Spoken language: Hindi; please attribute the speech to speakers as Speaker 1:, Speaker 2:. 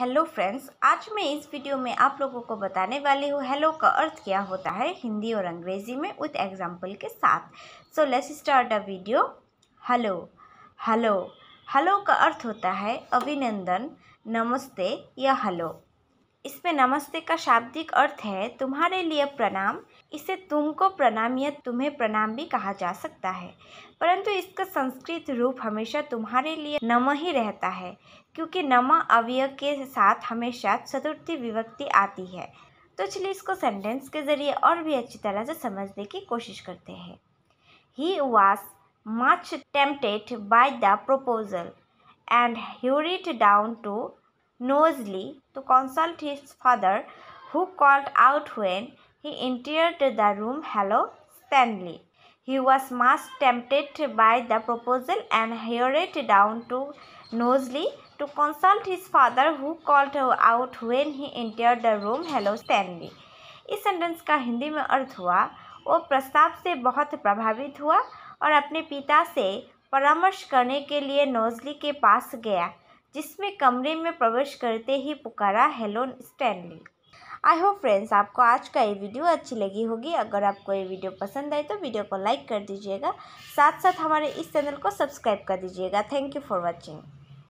Speaker 1: हेलो फ्रेंड्स आज मैं इस वीडियो में आप लोगों को बताने वाली हूँ हेलो का अर्थ क्या होता है हिंदी और अंग्रेजी में विथ एग्जांपल के साथ so let's start a video hello hello hello का अर्थ होता है अभिनंदन नमस्ते या हेलो इसमें नमस्ते का शाब्दिक अर्थ है तुम्हारे लिए प्रणाम इसे तुमको प्रणाम या तुम्हें प्रणाम भी कहा जा सकता है परंतु इसका संस्कृत रूप हमेशा तुम्हारे लिए नम ही रहता है क्योंकि नम अवय के साथ हमेशा चतुर्थी विभक्ति आती है तो चलिए इसको सेंटेंस के ज़रिए और भी अच्छी तरह से समझने की कोशिश करते हैं he was much tempted by the proposal and hurried down to Knowsley to consult his father, who called out when he entered the room, Hello, Stanley. He was much tempted by the proposal and hurried down to Knowsley to consult his father, who called out when he entered the room, Hello, Stanley. इस सेंटेंस का हिंदी में अर्थ हुआ वो प्रस्ताव से बहुत प्रभावित हुआ और अपने पिता से परामर्श करने के लिए नोजली के पास गया जिसमें कमरे में प्रवेश करते ही पुकारा hello Stanley I hope friends आपको आज का ये वीडियो अच्छी लगी होगी अगर आपको ये वीडियो पसंद आए तो वीडियो को लाइक कर दीजिएगा साथ साथ हमारे इस चैनल को सब्सक्राइब कर दीजिएगा थैंक यू फॉर वॉचिंग